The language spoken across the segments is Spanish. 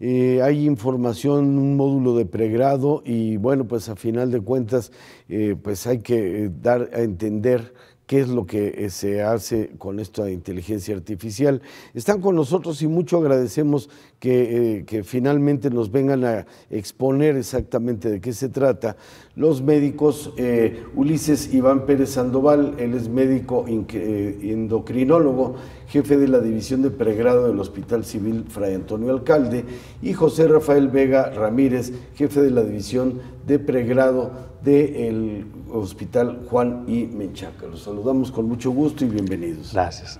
Eh, hay información, un módulo de pregrado y bueno, pues a final de cuentas, eh, pues hay que eh, dar a entender qué es lo que eh, se hace con esta inteligencia artificial. Están con nosotros y mucho agradecemos eh, que, finalmente nos vengan a exponer exactamente de qué se trata los médicos eh, Ulises Iván Pérez Sandoval, él es médico endocrinólogo, jefe de la división de pregrado del Hospital Civil Fray Antonio Alcalde, y José Rafael Vega Ramírez, jefe de la división de pregrado del Hospital Juan y Menchaca. Los saludamos con mucho gusto y bienvenidos. Gracias.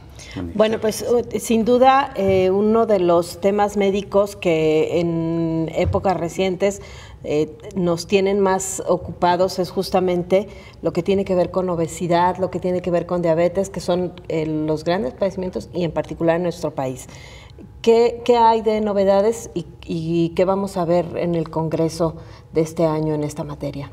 Bueno, pues uh, sin duda eh, uno de los temas médicos que en épocas recientes eh, nos tienen más ocupados es justamente lo que tiene que ver con obesidad, lo que tiene que ver con diabetes, que son eh, los grandes padecimientos y en particular en nuestro país. ¿Qué, hay de novedades y, qué vamos a ver en el Congreso de este año en esta materia?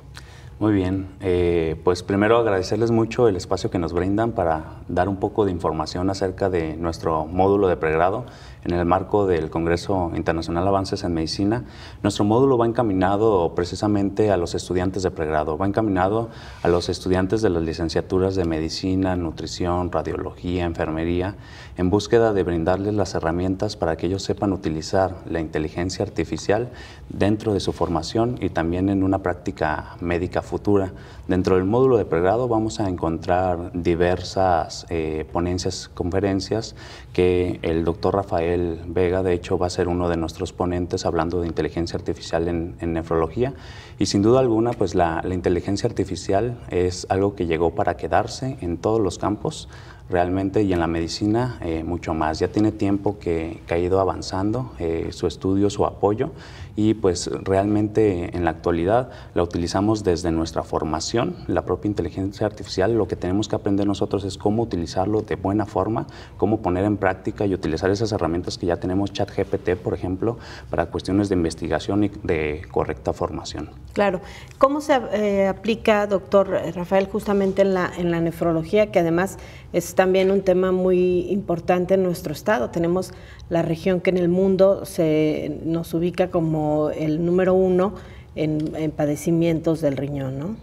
Muy bien, eh, pues primero agradecerles mucho el espacio que nos brindan para dar un poco de información acerca de nuestro módulo de pregrado en el marco del Congreso Internacional Avances en Medicina. Nuestro módulo va encaminado precisamente a los estudiantes de pregrado, va encaminado a los estudiantes de las licenciaturas de medicina, nutrición, radiología, enfermería, en búsqueda de brindarles las herramientas para que ellos sepan utilizar la inteligencia artificial dentro de su formación y también en una práctica médica futura. Dentro del módulo de pregrado vamos a encontrar diversas eh, ponencias, conferencias que el doctor Rafael Vega, de hecho, va a ser uno de nuestros ponentes hablando de inteligencia artificial en, nefrología. Y sin duda alguna, pues la, inteligencia artificial es algo que llegó para quedarse en todos los campos realmente y en la medicina eh, mucho más. Ya tiene tiempo que, ha ido avanzando eh, su estudio, su apoyo y pues realmente en la actualidad la utilizamos desde nuestra formación, la propia inteligencia artificial, lo que tenemos que aprender nosotros es cómo utilizarlo de buena forma, cómo poner en práctica y utilizar esas herramientas que ya tenemos, ChatGPT, por ejemplo, para cuestiones de investigación y de correcta formación. Claro. ¿Cómo se eh, aplica, doctor Rafael, justamente en la, en la nefrología, que además es también un tema muy importante en nuestro estado? Tenemos la región que en el mundo se nos ubica como el número uno en, padecimientos del riñón, ¿no?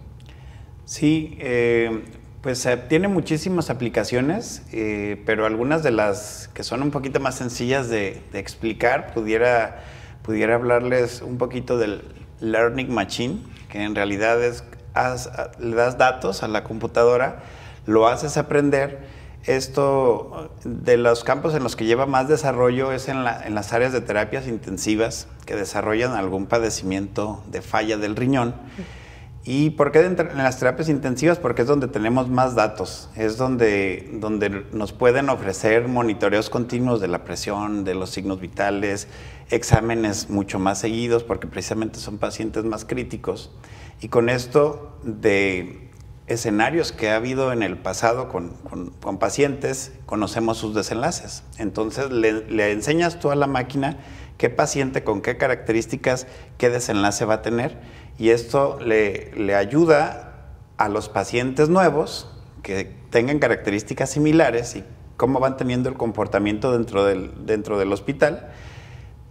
Sí, eh, pues eh, tiene muchísimas aplicaciones, eh, pero algunas de las que son un poquito más sencillas de, explicar, pudiera, hablarles un poquito del Learning Machine, que en realidad es, le das datos a la computadora, lo haces aprender esto de los campos en los que lleva más desarrollo es en, las áreas de terapias intensivas que desarrollan algún padecimiento de falla del riñón. ¿Y por qué en las terapias intensivas? Porque es donde tenemos más datos, es donde, donde nos pueden ofrecer monitoreos continuos de la presión, de los signos vitales, exámenes mucho más seguidos, porque precisamente son pacientes más críticos. Y con esto de escenarios que ha habido en el pasado con, con, pacientes, conocemos sus desenlaces. Entonces le, enseñas tú a la máquina qué paciente, con qué características, qué desenlace va a tener y esto le, le ayuda a los pacientes nuevos que tengan características similares y cómo van teniendo el comportamiento dentro del, dentro del hospital,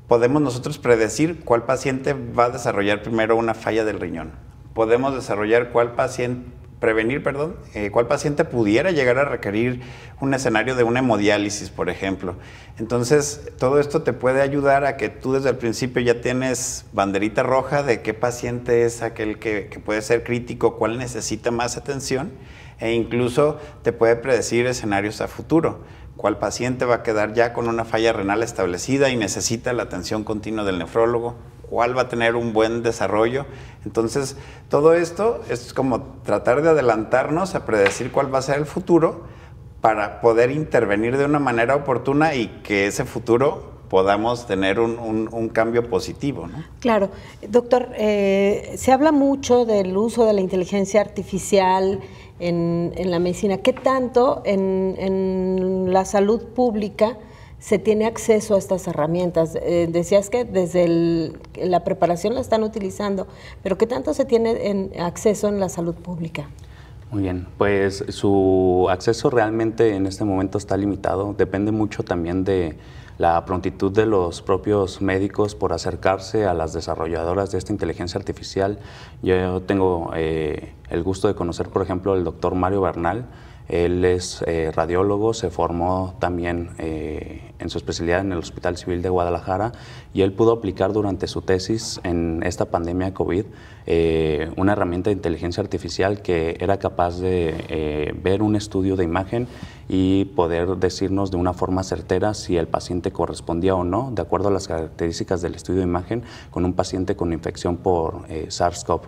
podemos nosotros predecir cuál paciente va a desarrollar primero una falla del riñón. Podemos desarrollar cuál paciente prevenir, perdón, eh, cuál paciente pudiera llegar a requerir un escenario de una hemodiálisis, por ejemplo. Entonces, todo esto te puede ayudar a que tú desde el principio ya tienes banderita roja de qué paciente es aquel que, que puede ser crítico, cuál necesita más atención e incluso te puede predecir escenarios a futuro cuál paciente va a quedar ya con una falla renal establecida y necesita la atención continua del nefrólogo, cuál va a tener un buen desarrollo. Entonces, todo esto es como tratar de adelantarnos a predecir cuál va a ser el futuro para poder intervenir de una manera oportuna y que ese futuro podamos tener un, cambio positivo. Claro. Doctor, eh, se habla mucho del uso de la inteligencia artificial en, la medicina. ¿Qué tanto en la salud pública se tiene acceso a estas herramientas. Eh, decías que desde la preparación la están utilizando, pero ¿qué tanto se tiene en acceso en la salud pública? Muy bien, pues su acceso realmente en este momento está limitado, depende mucho también de la prontitud de los propios médicos por acercarse a las desarrolladoras de esta inteligencia artificial. Yo tengo eh, el gusto de conocer, por ejemplo, al doctor Mario Bernal, él es eh, radiólogo, se formó también eh, en su especialidad en el Hospital Civil de Guadalajara y él pudo aplicar durante su tesis en esta pandemia COVID eh, una herramienta de inteligencia artificial que era capaz de ver un estudio de imagen y poder decirnos de una forma certera si el paciente correspondía o no, de acuerdo a las características del estudio de imagen, con un paciente con infección por SARS-CoV.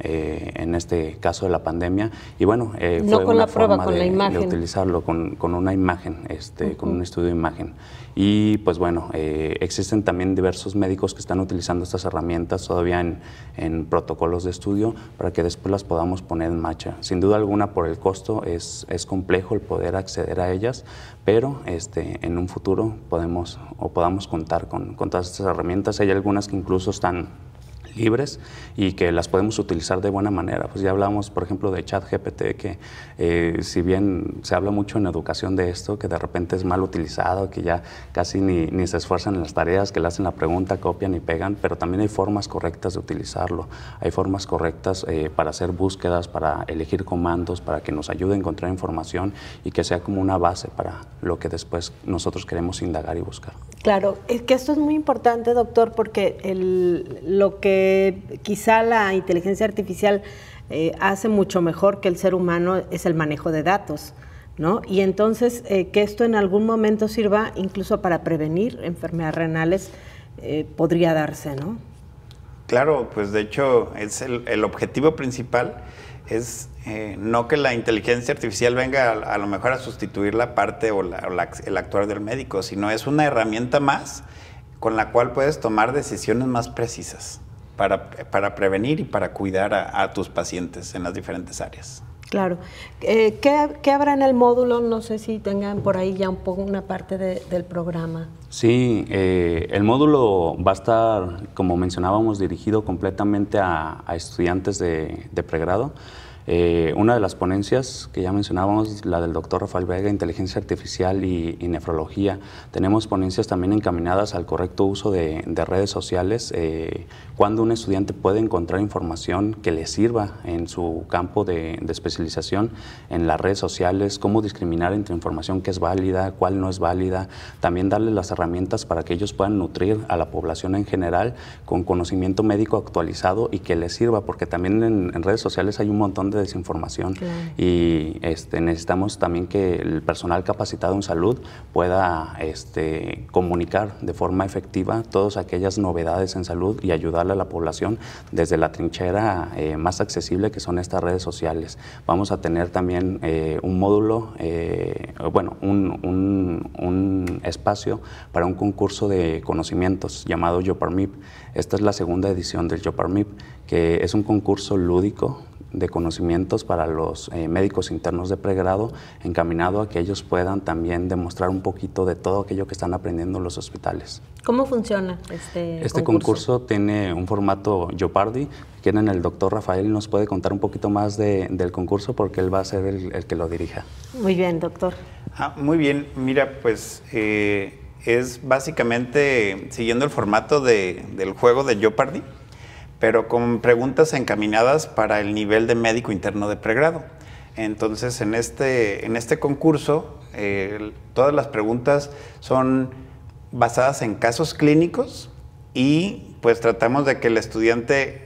Eh, en este caso de la pandemia. Y bueno, eh, fue con la prueba, con de, la imagen. utilizarlo con, una imagen, este, con un estudio de imagen. Y pues bueno, eh, existen también diversos médicos que están utilizando estas herramientas todavía en, protocolos de estudio para que después las podamos poner en marcha. Sin duda alguna, por el costo es, es complejo el poder acceder a ellas, pero este, en un futuro podemos o podamos contar con, con todas estas herramientas. Hay algunas que incluso están libres y que las podemos utilizar de buena manera. Pues ya hablamos, por ejemplo, de ChatGPT, que eh, si bien se habla mucho en educación de esto, que de repente es mal utilizado, que ya casi ni, se esfuerzan en las tareas, que le hacen la pregunta, copian y pegan, pero también hay formas correctas de utilizarlo. Hay formas correctas eh, para hacer búsquedas, para elegir comandos, para que nos ayude a encontrar información y que sea como una base para lo que después nosotros queremos indagar y buscar. Claro, es que esto es muy importante, doctor, porque el, lo que eh, quizá la inteligencia artificial eh, hace mucho mejor que el ser humano es el manejo de datos. ¿No? Y entonces eh, que esto en algún momento sirva incluso para prevenir enfermedades renales podría darse, ¿no? Claro, pues de hecho es el, objetivo principal es no que la inteligencia artificial venga a, lo mejor a sustituir la parte o, el actuar del médico, sino es una herramienta más con la cual puedes tomar decisiones más precisas para, para prevenir y para cuidar a, tus pacientes en las diferentes áreas. Claro. Eh, ¿qué, habrá en el módulo? No sé si tengan por ahí ya un poco una parte del programa. Sí, eh, el módulo va a estar, como mencionábamos, dirigido completamente a, estudiantes de pregrado. Eh, una de las ponencias que ya mencionábamos, la del doctor Rafael Vega, Inteligencia Artificial y, Nefrología. Tenemos ponencias también encaminadas al correcto uso de, redes sociales, eh, cuando un estudiante puede encontrar información que le sirva en su campo de, especialización en las redes sociales, cómo discriminar entre información que es válida, cuál no es válida, también darle las herramientas para que ellos puedan nutrir a la población en general con conocimiento médico actualizado y que les sirva, porque también en, en redes sociales hay un montón de desinformación y este, necesitamos también que el personal capacitado en salud pueda este, comunicar de forma efectiva todas aquellas novedades en salud y ayudarle a la población desde la trinchera eh, más accesible que son estas redes sociales. Vamos a tener también eh, un módulo, eh, bueno, un, un, un, espacio para un concurso de conocimientos llamado YoParMIP. Esta es la segunda edición del YoParMIP, que es un concurso lúdico de conocimientos para los eh, médicos internos de pregrado, encaminado a que ellos puedan también demostrar un poquito de todo aquello que están aprendiendo en los hospitales. ¿Cómo funciona este, este concurso? este concurso? tiene un formato Yopardi, quieren el doctor Rafael nos puede contar un poquito más del concurso porque él va a ser el, que lo dirija. Muy bien, doctor. Ah, muy bien, mira, pues eh, es básicamente siguiendo el formato del juego de Jeopardy pero con preguntas encaminadas para el nivel de médico interno de pregrado. Entonces, en este, en este concurso, eh, todas las preguntas son basadas en casos clínicos y pues tratamos de que el estudiante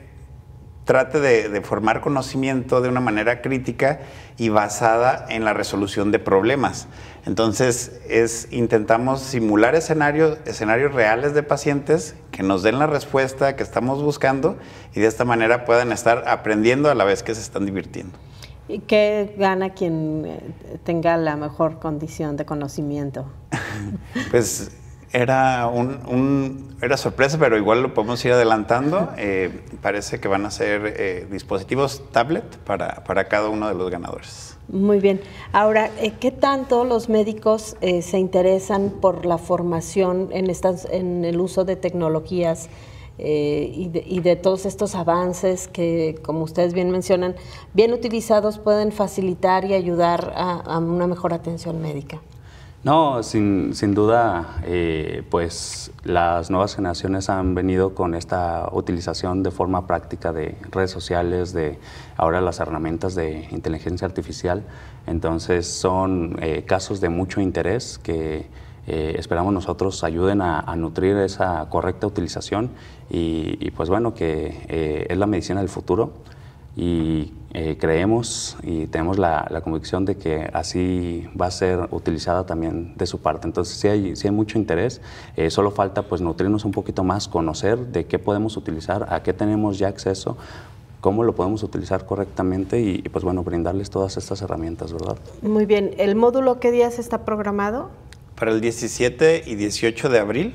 trate de, formar conocimiento de una manera crítica y basada en la resolución de problemas. Entonces, es, intentamos simular escenarios, escenarios reales de pacientes que nos den la respuesta que estamos buscando y de esta manera puedan estar aprendiendo a la vez que se están divirtiendo. ¿Y qué gana quien eh, tenga la mejor condición de conocimiento? pues era, un, era sorpresa, pero igual lo podemos ir adelantando. Eh, parece que van a ser eh, dispositivos tablet para, cada uno de los ganadores. Muy bien. Ahora, eh, ¿qué tanto los médicos se interesan por la formación en, en el uso de tecnologías? Y de, todos estos avances que, como ustedes bien mencionan, bien utilizados pueden facilitar y ayudar a una mejor atención médica. No, sin, sin duda, eh, pues las nuevas generaciones han venido con esta utilización de forma práctica de redes sociales, de ahora las herramientas de inteligencia artificial. Entonces son eh, casos de mucho interés que eh, esperamos nosotros ayuden a, nutrir esa correcta utilización y, y pues bueno, que es la medicina del futuro y eh, creemos y tenemos la, convicción de que así va a ser utilizada también de su parte. Entonces si hay, hay mucho interés, eh, solo falta pues nutrirnos un poquito más, conocer de qué podemos utilizar, a qué tenemos ya acceso, cómo lo podemos utilizar correctamente y, y pues bueno, brindarles todas estas herramientas, ¿verdad? Muy bien, ¿el módulo qué días está programado? Para el 17 y 18 de abril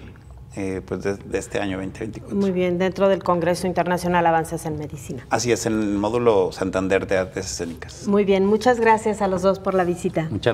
eh, pues de, este año 2024. Muy bien, dentro del Congreso Internacional Avances en Medicina. Así es, en el módulo Santander de Artes Escénicas. Muy bien, muchas gracias a los dos por la visita. Muchas gracias.